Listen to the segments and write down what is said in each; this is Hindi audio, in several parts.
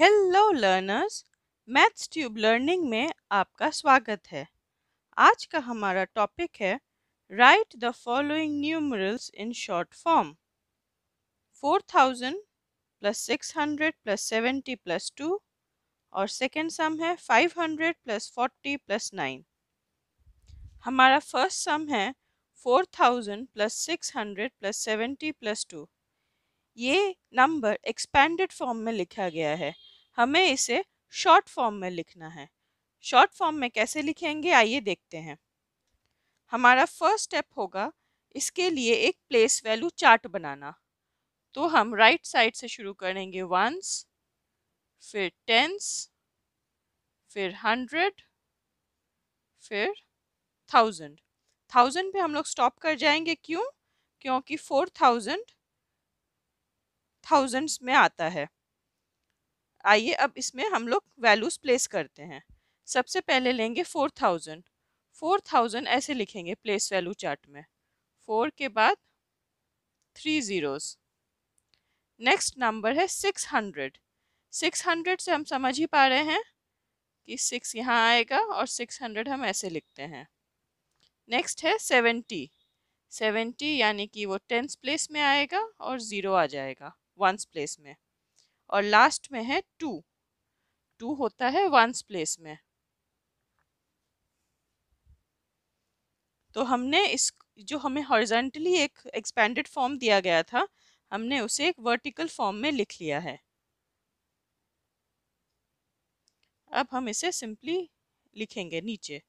hello learners maths tube learning में आपका स्वागत है आज का हमारा टॉपिक है write the following numerals in short form four thousand plus six hundred plus seventy plus two और सेकेंड सम है five hundred plus forty plus nine हमारा फर्स्ट सम है four thousand plus six hundred plus seventy plus two ये नंबर एक्सपेंडेड फॉर्म में लिखा गया है हमें इसे शॉर्ट फॉर्म में लिखना है शॉर्ट फॉर्म में कैसे लिखेंगे आइए देखते हैं हमारा फर्स्ट स्टेप होगा इसके लिए एक प्लेस वैल्यू चार्ट बनाना तो हम राइट right साइड से शुरू करेंगे वंस फिर टेंस फिर हंड्रेड फिर थाउजेंड थाउजेंड पे हम लोग स्टॉप कर जाएंगे क्यों क्योंकि फोर थाउजेंड थाउजेंड्स में आता है आइए अब इसमें हम लोग वैल्यूज़ प्लेस करते हैं सबसे पहले लेंगे फोर थाउजेंड फोर थाउजेंड ऐसे लिखेंगे प्लेस वैल्यू चार्ट में फोर के बाद थ्री ज़ीरोज़ नेक्स्ट नंबर है सिक्स हंड्रेड सिक्स हंड्रेड से हम समझ ही पा रहे हैं कि सिक्स यहाँ आएगा और सिक्स हंड्रेड हम ऐसे लिखते हैं नेक्स्ट है सेवेंटी सेवेंटी यानी कि वो टेंस प्लेस में आएगा और ज़ीरो आ जाएगा वंस प्लेस में और लास्ट में है टू टू होता है वंस प्लेस में तो हमने इस जो हमें हॉरिजेंटली एक एक्सपेंडेड फॉर्म दिया गया था हमने उसे एक वर्टिकल फॉर्म में लिख लिया है अब हम इसे सिंपली लिखेंगे नीचे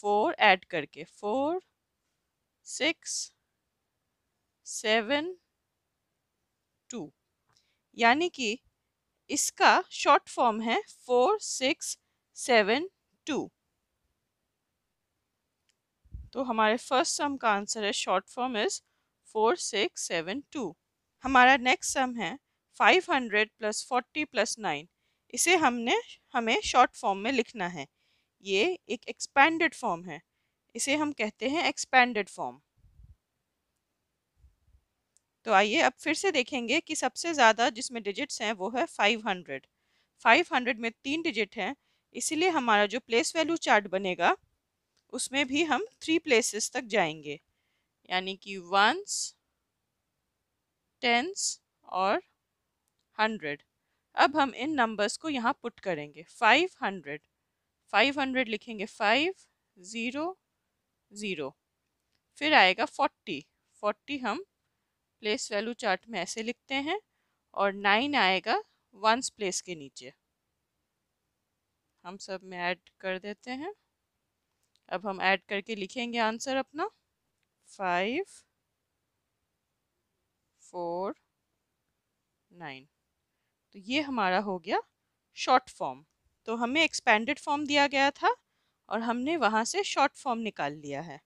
फोर ऐड करके फोर सिक्स सेवन टू यानी कि इसका शॉर्ट फॉर्म है फोर सिक्स सेवन टू तो हमारे फर्स्ट सम का आंसर है short form is four six seven two हमारा नेक्स्ट सम है five hundred plus forty plus nine इसे हमने हमें शॉर्ट फॉर्म में लिखना है ये एक एक्सपेंडेड फॉर्म है इसे हम कहते हैं एक्सपेंडेड फॉर्म तो आइए अब फिर से देखेंगे कि सबसे ज़्यादा जिसमें डिजिट्स हैं वो है 500 500 में तीन डिजिट हैं इसीलिए हमारा जो प्लेस वैल्यू चार्ट बनेगा उसमें भी हम थ्री प्लेसेस तक जाएंगे यानी कि वंस टेंस और हंड्रेड अब हम इन नंबर्स को यहाँ पुट करेंगे फाइव हंड्रेड फाइव हंड्रेड लिखेंगे फाइव ज़ीरो ज़ीरो फिर आएगा फोर्टी फोर्टी हम प्लेस वैल्यू चार्ट में ऐसे लिखते हैं और नाइन आएगा वंस प्लेस के नीचे हम सब में ऐड कर देते हैं अब हम ऐड करके लिखेंगे आंसर अपना फाइव फोर नाइन तो ये हमारा हो गया शॉर्ट फॉर्म तो हमें एक्सपेंडेड फॉर्म दिया गया था और हमने वहाँ से शॉर्ट फॉर्म निकाल लिया है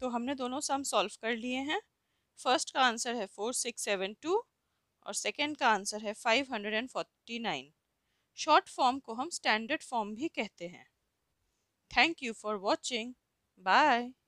तो हमने दोनों सम सॉल्व कर लिए हैं फर्स्ट का आंसर है फोर सिक्स सेवन टू और सेकेंड का आंसर है five hundred and forty nine short form को हम स्टैंडर्ड फॉर्म भी कहते हैं thank you for watching bye